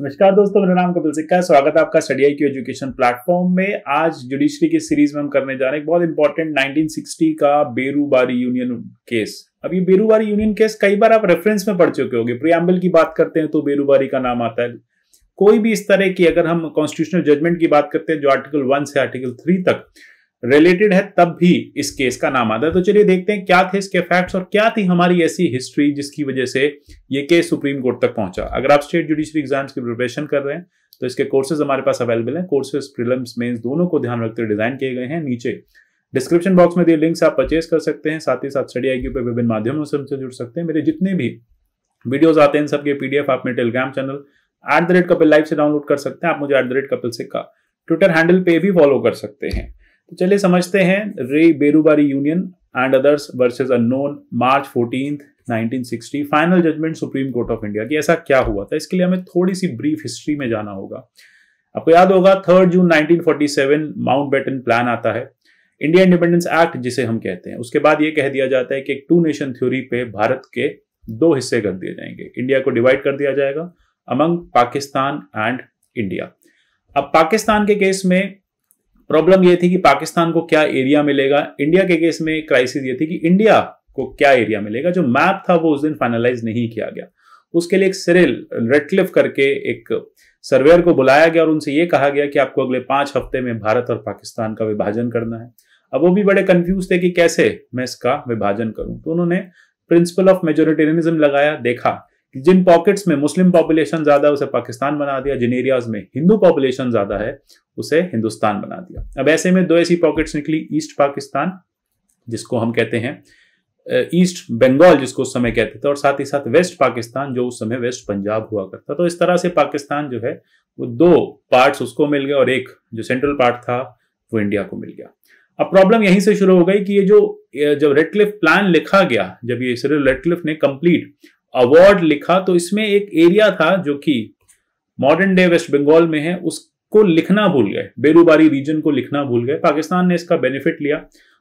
नमस्कार दोस्तों मेरा नाम कपिल सिक्का स्वागत है आपका स्टडी आई एजुकेशन प्लेटफॉर्म में आज जुडिशरी की सीरीज में हम करने जा रहे हैं बहुत इंपॉर्टेंट 1960 का बेरूबारी यूनियन केस अब ये बेरूबारी यूनियन केस कई बार आप रेफरेंस में पढ़ चुके होंगे प्रियम्बल की बात करते हैं तो बेरूबारी का नाम आता है कोई भी इस तरह की अगर हम कॉन्स्टिट्यूशनल जजमेंट की बात करते हैं जो आर्टिकल वन से आर्टिकल थ्री तक रिलेटेड है तब भी इस केस का नाम आता है तो चलिए देखते हैं क्या थे इसके फैक्ट्स और क्या थी हमारी ऐसी हिस्ट्री जिसकी वजह से ये केस सुप्रीम कोर्ट तक पहुंचा अगर आप स्टेट जुडिशरी एग्जाम्स की प्रिपरेशन कर रहे हैं तो इसके कोर्सेज हमारे पास अवेलेबल हैं कोर्सेज प्रिलम्स मेंस दोनों को ध्यान रखते हुए डिजाइन किए गए हैं नीचे डिस्क्रिप्शन बॉक्स में दिए लिंक्स आप परचेज कर सकते हैं साथ ही साथ स्टडी आई पे विभिन्न माध्यमों से हमसे जुड़ सकते हैं मेरे जितने भी वीडियोज आते हैं सबके पीडीएफ आप मेरे Telegram channel at the rate Kapil live से डाउनलोड कर सकते हैं आप मुझे एट द रेट कपिल सिक्का ट्विटर हैंडल पे भी फॉलो कर सकते हैं तो चलिए समझते हैं re Berubari Union and others versus unknown March fourteen 1960 final judgement Supreme Court of India कि ऐसा क्या हुआ था इसके लिए हमें थोड़ी सी ब्रीफ हिस्ट्री में जाना होगा आपको याद होगा third June 1947 Mountbatten plan आता है इंडिया इंडिपेंडेंस एक्ट जिसे हम कहते हैं उसके बाद यह कह दिया जाता है कि एक टू नेशन थ्योरी पे भारत के दो हिस्से कर दिए जाएंगे इंडिया को डिवाइड कर दिया जाएगा अमंग पाकिस्तान एंड इंडिया अब पाकिस्तान के केस में प्रॉब्लम यह थी कि पाकिस्तान को क्या एरिया मिलेगा इंडिया के केस में क्राइसिस ये थी कि इंडिया को क्या एरिया मिलेगा जो मैप था वो उस दिन फाइनलाइज नहीं किया गया उसके लिए एक सिरिल रेटलिफ करके एक सर्वेयर को बुलाया गया और उनसे ये कहा गया कि आपको अगले पांच हफ्ते में भारत और पाकिस्तान का विभाजन करना है अब वो भी बड़े कंफ्यूज थे कि कैसे मैं इसका विभाजन करूं तो उन्होंने प्रिंसिपल ऑफ मेजोरिटेरियनिज्म लगाया देखा जिन पॉकेट्स में मुस्लिम पॉपुलेशन ज्यादा उसे पाकिस्तान बना दिया जिन एरियाज में हिंदू पॉपुलेशन ज्यादा है उसे हिंदुस्तान बना दिया अब ऐसे में दो ऐसी पॉकेट्स निकली ईस्ट पाकिस्तान जिसको हम कहते हैं ईस्ट बंगाल जिसको उस समय कहते थे और साथ ही साथ वेस्ट पाकिस्तान जो उस समय वेस्ट पंजाब हुआ करता तो इस तरह से पाकिस्तान जो है वो दो पार्ट्स उसको मिल गए और एक जो सेंट्रल पार्ट था वो इंडिया को मिल गया अब प्रॉब्लम यहीं से शुरू हो गई कि ये जो जब रेडक्लिफ प्लान लिखा गया जब ये रेडक्लिफ ने कंप्लीट अवार्ड लिखा तो इसमें एक एरिया था जो कि मॉडर्न डे वेस्ट बंगाल में है उसको लिखना भूल गए बेरूबारी रीजन को लिखना भूल गए पाकिस्तान ने इसका बेनिफिट लिया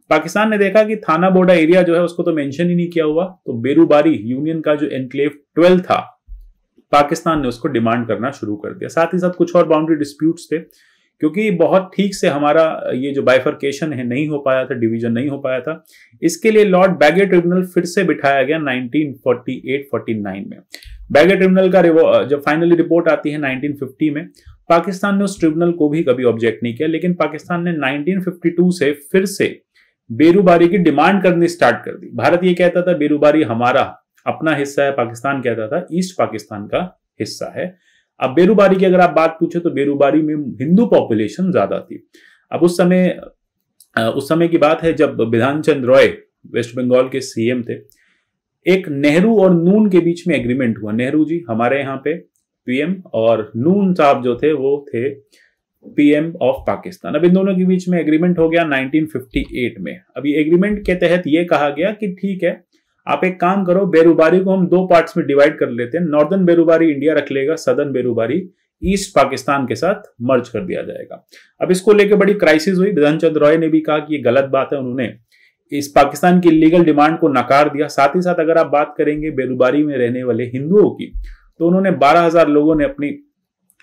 पाकिस्तान ने देखा कि थाना बोडा एरिया जो है उसको तो मेंशन ही नहीं किया हुआ तो बेरूबारी यूनियन का जो एनक्लेव ट्वेल्व था पाकिस्तान ने उसको डिमांड करना शुरू कर दिया साथ ही साथ कुछ और बाउंड्री डिस्प्यूट्स थे क्योंकि बहुत ठीक से हमारा ये जो बाइफरकेशन है नहीं हो पाया था डिवीजन नहीं हो पाया था इसके लिए लॉर्ड बैगे ट्रिब्यूनल फिर से बिठाया गया 1948-49 में बैगे ट्रिब्यूनल का जब फाइनली रिपोर्ट आती है 1950 में पाकिस्तान ने उस ट्रिब्यूनल को भी कभी ऑब्जेक्ट नहीं किया लेकिन पाकिस्तान ने नाइनटीन से फिर से बेरोबारी की डिमांड करनी स्टार्ट कर दी भारत ये कहता था बेरूबारी हमारा अपना हिस्सा है पाकिस्तान कहता था ईस्ट पाकिस्तान का हिस्सा है अब बेरूबारी की अगर आप बात पूछे तो बेरूबारी में हिंदू पॉपुलेशन ज्यादा थी अब उस समय उस समय की बात है जब विधान चंद्र रॉय वेस्ट बंगाल के सीएम थे एक नेहरू और नून के बीच में एग्रीमेंट हुआ नेहरू जी हमारे यहाँ पे पीएम और नून साहब जो थे वो थे पीएम ऑफ पाकिस्तान अब इन दोनों के बीच में एग्रीमेंट हो गया 1958 में अभी एग्रीमेंट के तहत ये कहा गया कि ठीक है आप एक काम करो बेरूबारी को हम दो पार्ट्स में डिवाइड कर लेते हैं नॉर्दर्न बेरूबारी इंडिया रख लेगा सदर्न बेरूबारी ईस्ट पाकिस्तान के साथ मर्ज कर दिया जाएगा अब इसको लेकर बड़ी क्राइसिस हुई धन रॉय ने भी कहा कि ये गलत बात है उन्होंने इस पाकिस्तान की इलीगल डिमांड को नकार दिया साथ ही साथ अगर आप बात करेंगे बेरूबारी में रहने वाले हिंदुओं की तो उन्होंने 12000 लोगों ने अपनी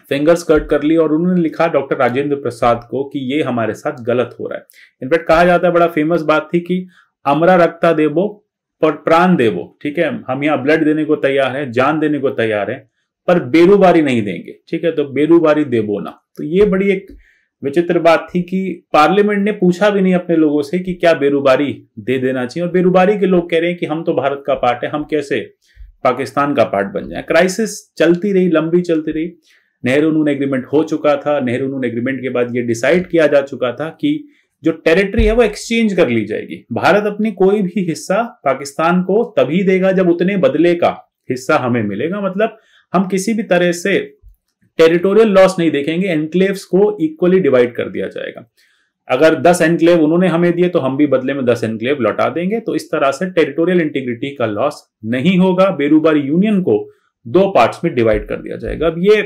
फिंगर्स कट कर ली और उन्होंने लिखा डॉक्टर राजेंद्र प्रसाद को कि ये हमारे साथ गलत हो रहा है इनफैक्ट कहा जाता है बड़ा फेमस बात थी कि अमरा रक्ता देवो पर प्राण दे वो ठीक है हम यहाँ ब्लड देने को तैयार है जान देने को तैयार है पर बेरूबारी नहीं देंगे ठीक है तो दे वो ना तो ये बड़ी एक विचित्र बात थी कि पार्लियामेंट ने पूछा भी नहीं अपने लोगों से कि क्या बेरूबारी दे देना चाहिए और बेरूबारी के लोग कह रहे हैं कि हम तो भारत का पार्ट है हम कैसे पाकिस्तान का पार्ट बन जाए क्राइसिस चलती रही लंबी चलती रही नेहरू नून एग्रीमेंट हो चुका था नेहरू नून एग्रीमेंट के बाद ये डिसाइड किया जा चुका था कि जो टेरिटरी है वो एक्सचेंज कर ली जाएगी भारत अपनी कोई भी हिस्सा पाकिस्तान को तभी देगा जब उतने बदले का हिस्सा हमें मिलेगा मतलब हम किसी भी तरह से टेरिटोरियल लॉस नहीं देखेंगे एनक्लेव्स को इक्वली डिवाइड कर दिया जाएगा अगर 10 एनक्लेव उन्होंने हमें दिए तो हम भी बदले में 10 एनक्लेव लौटा देंगे तो इस तरह से टेरिटोरियल इंटीग्रिटी का लॉस नहीं होगा बेरूबार यूनियन को दो पार्ट्स में डिवाइड कर दिया जाएगा अब ये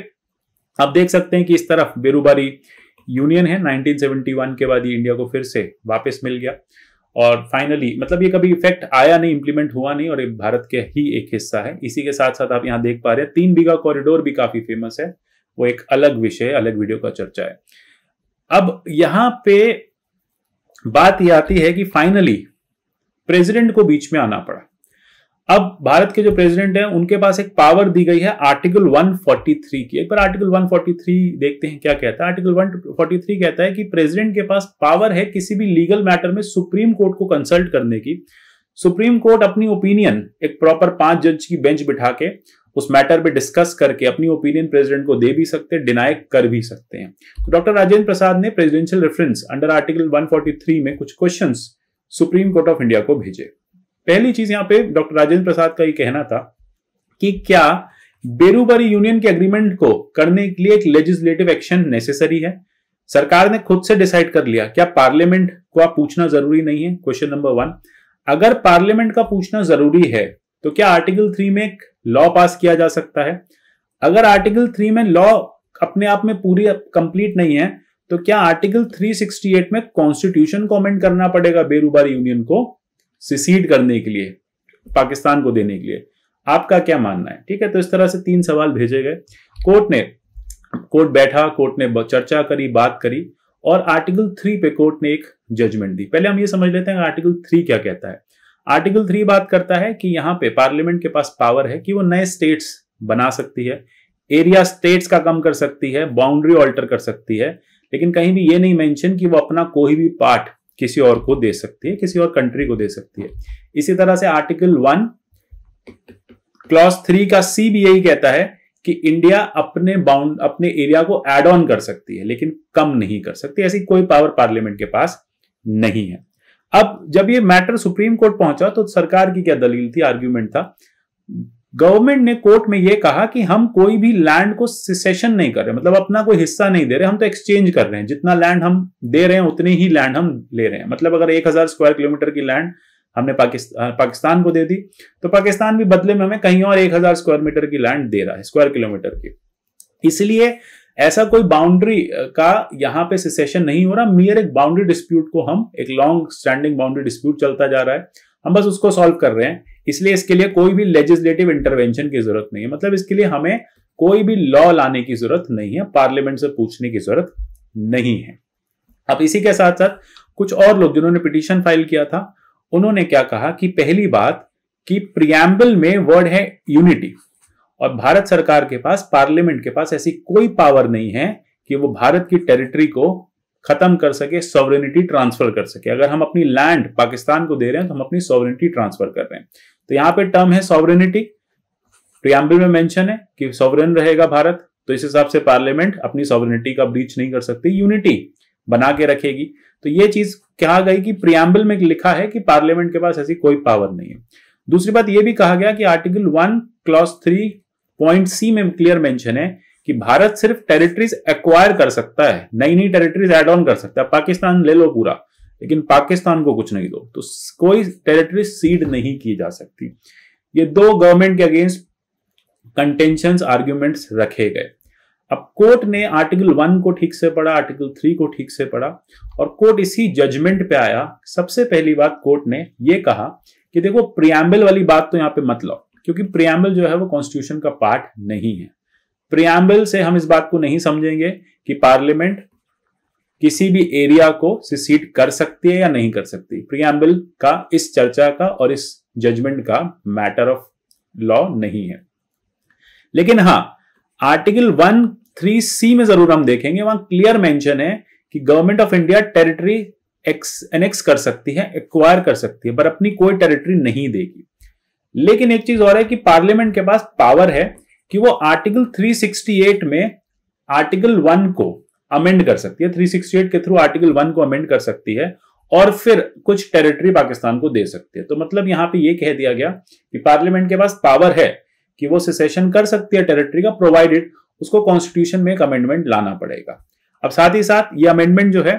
आप देख सकते हैं कि इस तरफ बेरूबारी यूनियन है 1971 के बाद ये इंडिया को फिर से वापस मिल गया और फाइनली मतलब ये कभी इफेक्ट आया नहीं इंप्लीमेंट हुआ नहीं और भारत के ही एक हिस्सा है इसी के साथ साथ आप यहाँ देख पा रहे हैं तीन बीघा कॉरिडोर भी काफी फेमस है वो एक अलग विषय अलग वीडियो का चर्चा है अब यहां पे बात यह आती है कि फाइनली प्रेसिडेंट को बीच में आना पड़ा अब भारत के जो प्रेसिडेंट हैं उनके पास एक पावर दी गई है आर्टिकल 143 की एक बार आर्टिकल 143 देखते हैं क्या कहता है आर्टिकल 143 कहता है कि प्रेसिडेंट के पास पावर है किसी भी लीगल मैटर में सुप्रीम कोर्ट को कंसल्ट करने की सुप्रीम कोर्ट अपनी ओपिनियन एक प्रॉपर पांच जज की बेंच बिठा के उस मैटर पे डिस्कस करके अपनी ओपिनियन प्रेसिडेंट को दे भी सकते हैं डिनाई कर भी सकते हैं तो डॉक्टर राजेंद्र प्रसाद ने प्रेसिडेंशियल रेफरेंस अंडर आर्टिकल 143 में कुछ questions Supreme Court of India को भेजे पहली चीज यहां पे डॉक्टर राजेंद्र प्रसाद का ये कहना था कि क्या बेरूबरी यूनियन के एग्रीमेंट को करने के लिए एक लेजिस्लेटिव एक्शन नेसेसरी है सरकार ने खुद से डिसाइड कर लिया क्या पार्लियामेंट को आप पूछना जरूरी नहीं है क्वेश्चन नंबर वन अगर पार्लियामेंट का पूछना जरूरी है तो क्या आर्टिकल थ्री में एक लॉ पास किया जा सकता है अगर आर्टिकल थ्री में लॉ अपने आप में पूरी कंप्लीट नहीं है तो क्या आर्टिकल 368 में कॉन्स्टिट्यूशन को अमेंड करना पड़ेगा बेरूबारी यूनियन को सिसीड करने के लिए पाकिस्तान को देने के लिए आपका क्या मानना है ठीक है तो इस तरह से तीन सवाल भेजे गए कोर्ट ने कोर्ट बैठा कोर्ट ने चर्चा करी बात करी और आर्टिकल थ्री पे कोर्ट ने एक जजमेंट दी पहले हम ये समझ लेते हैं आर्टिकल थ्री क्या कहता है आर्टिकल थ्री बात करता है कि यहाँ पे पार्लियामेंट के पास पावर है कि वो नए स्टेट्स बना सकती है एरिया स्टेट्स का कम कर सकती है बाउंड्री ऑल्टर कर सकती है लेकिन कहीं भी ये नहीं मेंशन कि वो अपना कोई भी पार्ट किसी और को दे सकती है किसी और कंट्री को दे सकती है इसी तरह से आर्टिकल वन क्लॉस थ्री का सी भी यही कहता है कि इंडिया अपने बाउंड अपने एरिया को एड ऑन कर सकती है लेकिन कम नहीं कर सकती ऐसी कोई पावर पार्लियामेंट के पास नहीं है अब जब ये मैटर सुप्रीम कोर्ट पहुंचा तो सरकार की क्या दलील थी आर्ग्यूमेंट था गवर्नमेंट ने कोर्ट में यह कहा कि हम कोई भी लैंड को सिसेशन नहीं कर रहे मतलब अपना कोई हिस्सा नहीं दे रहे हम तो एक्सचेंज कर रहे हैं जितना लैंड हम दे रहे हैं उतने ही लैंड हम ले रहे हैं मतलब अगर एक हजार स्क्वायर किलोमीटर की लैंड हमने पाकिस्तान पाकिस्तान को दे दी तो पाकिस्तान भी बदले में हमें कहीं और एक हजार स्क्वायर मीटर की लैंड दे रहा है स्क्वायर किलोमीटर की इसलिए ऐसा कोई बाउंड्री का यहाँ पे सिसेशन नहीं हो रहा मियर एक बाउंड्री डिस्प्यूट को हम एक लॉन्ग स्टैंडिंग बाउंड्री डिस्प्यूट चलता जा रहा है हम बस उसको सॉल्व कर रहे हैं इसलिए इसके लिए कोई भी लेजिस्लेटिव इंटरवेंशन की जरूरत नहीं है मतलब इसके लिए हमें कोई भी लॉ लाने की जरूरत नहीं है पार्लियामेंट से पूछने की जरूरत नहीं है अब इसी के साथ साथ कुछ और लोग जिन्होंने पिटीशन फाइल किया था उन्होंने क्या कहा कि पहली बात कि प्रियम्बल में वर्ड है यूनिटी और भारत सरकार के पास पार्लियामेंट के पास ऐसी कोई पावर नहीं है कि वो भारत की टेरिटरी को खत्म कर सके सॉवरिटी ट्रांसफर कर सके अगर हम अपनी लैंड पाकिस्तान को दे रहे हैं तो हम अपनी सॉवरिटी ट्रांसफर कर रहे हैं तो यहां पे टर्म है सॉवरेनिटी प्रियम्बल में मेंशन है कि सॉवरेन रहेगा भारत तो इस हिसाब से पार्लियामेंट अपनी सॉवरेनिटी का ब्रीच नहीं कर सकती यूनिटी बना के रखेगी तो ये चीज कहा गई कि प्रियाम्बिल में लिखा है कि पार्लियामेंट के पास ऐसी कोई पावर नहीं है दूसरी बात यह भी कहा गया कि article one clause three point C में क्लियर मेंशन है कि भारत सिर्फ टेरिटरीज एक्वायर कर सकता है नई नई टेरिटरीज एड ऑन कर सकता है पाकिस्तान ले लो पूरा लेकिन पाकिस्तान को कुछ नहीं दो तो कोई टेरिटरी सीड नहीं की जा सकती ये दो गवर्नमेंट के अगेंस्ट कंटेंशन आर्ग्यूमेंट्स रखे गए अब कोर्ट ने आर्टिकल वन को ठीक से पढ़ा आर्टिकल थ्री को ठीक से पढ़ा और कोर्ट इसी जजमेंट पे आया सबसे पहली बात कोर्ट ने यह कहा कि देखो प्रियाम्बल वाली बात तो यहां पे मत लो क्योंकि प्रियाम्बल जो है वो कॉन्स्टिट्यूशन का पार्ट नहीं है प्रियाम्बल से हम इस बात को नहीं समझेंगे कि पार्लियामेंट किसी भी एरिया को सीसीड कर सकती है या नहीं कर सकती प्रियम्बल का इस चर्चा का और इस जजमेंट का मैटर ऑफ लॉ नहीं है लेकिन हाँ आर्टिकल वन थ्री सी में जरूर हम देखेंगे वहां क्लियर मेंशन है कि Government of India territory x annex कर सकती है एक्वायर कर सकती है पर अपनी कोई टेरिटरी नहीं देगी लेकिन एक चीज और है कि पार्लियामेंट के पास पावर है कि वो आर्टिकल 368 में आर्टिकल वन को अमेंड कर सकती है 368 के थ्रू आर्टिकल वन को अमेंड कर सकती है और फिर कुछ टेरिटरी पाकिस्तान को दे सकती है तो मतलब यहां पे ये कह दिया गया कि पार्लियामेंट के पास पावर है कि वो सिसेशन कर सकती है टेरिटरी का प्रोवाइडेड उसको कॉन्स्टिट्यूशन में एक अमेंडमेंट लाना पड़ेगा अब साथ ही साथ ये अमेंडमेंट जो है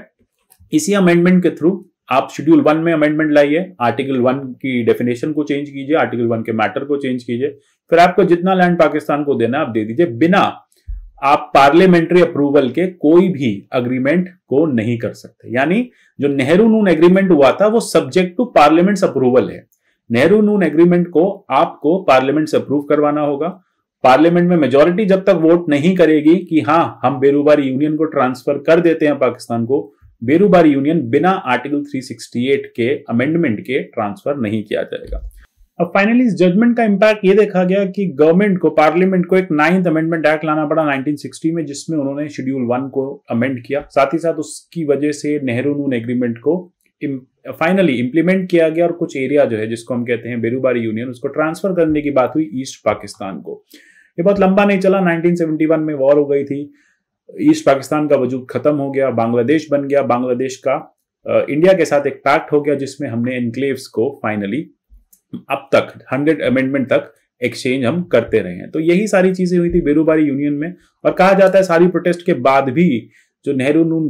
इसी अमेंडमेंट के थ्रू आप शेड्यूल वन में अमेंडमेंट लाइए आर्टिकल वन की डेफिनेशन को चेंज कीजिए आर्टिकल वन के मैटर को चेंज कीजिए फिर आपको जितना लैंड पाकिस्तान को देना आप दे दीजिए बिना आप पार्लियामेंट्री अप्रूवल के कोई भी अग्रीमेंट को नहीं कर सकते यानी जो नेहरू नून एग्रीमेंट हुआ था वो सब्जेक्ट टू पार्लियामेंट्स अप्रूवल है नेहरू नून एग्रीमेंट को आपको पार्लियामेंट से अप्रूव करवाना होगा पार्लियामेंट में मेजोरिटी जब तक वोट नहीं करेगी कि हाँ हम बेरोबारी यूनियन को ट्रांसफर कर देते हैं पाकिस्तान को बेरूबारी यूनियन बिना आर्टिकल 368 के अमेंडमेंट के ट्रांसफर नहीं किया जाएगा अब फाइनली इस जजमेंट का इम्पैक्ट ये देखा गया कि गवर्नमेंट को पार्लियामेंट को एक नाइन्थ अमेंडमेंट एक्ट लाना पड़ा 1960 में जिसमें उन्होंने शेड्यूल वन को अमेंड किया साथ ही साथ उसकी वजह से नेहरू नून एग्रीमेंट को फाइनली इंप्लीमेंट किया गया और कुछ एरिया जो है जिसको हम कहते हैं बेरूबारी यूनियन उसको ट्रांसफर करने की बात हुई ईस्ट पाकिस्तान को ये बहुत लंबा नहीं चला 1971 में वॉर हो गई थी ईस्ट पाकिस्तान का वजूद खत्म हो गया बांग्लादेश बन गया बांग्लादेश का इंडिया के साथ एक पैक्ट हो गया जिसमें हमने एनक्लेव्स को फाइनली अब तक हंड्रेड अमेंडमेंट तक एक्सचेंज हम करते रहे हैं तो यही सारी चीजें हुई थी बेरोबारी यूनियन में और कहा जाता है सारी प्रोटेस्ट के बाद भी जो नेहरू नून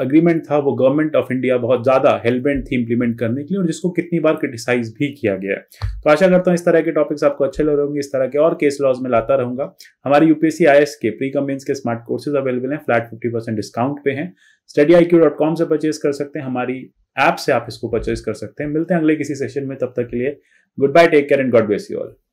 अग्रीमेंट था वो गवर्नमेंट ऑफ इंडिया बहुत ज़्यादा हेलमेंट थी इंप्लीमेंट करने के लिए और जिसको कितनी बार क्रिटिसाइज भी किया गया है तो आशा करता हूँ इस तरह के टॉपिक्स आपको अच्छे लग होंगे इस तरह के और केस लॉज में लाता रहूंगा हमारे यूपीएससी आई के प्री कम्बिन्स के स्मार्ट कोर्सेज अवेलेबल हैं फ्लैट फिफ्टी डिस्काउंट पे हैं स्टडी से परचेज कर सकते हैं हमारी ऐप से आप इसको परचेज कर सकते हैं मिलते हैं अगले किसी सेशन में तब तक के लिए goodbye take care and God bless you all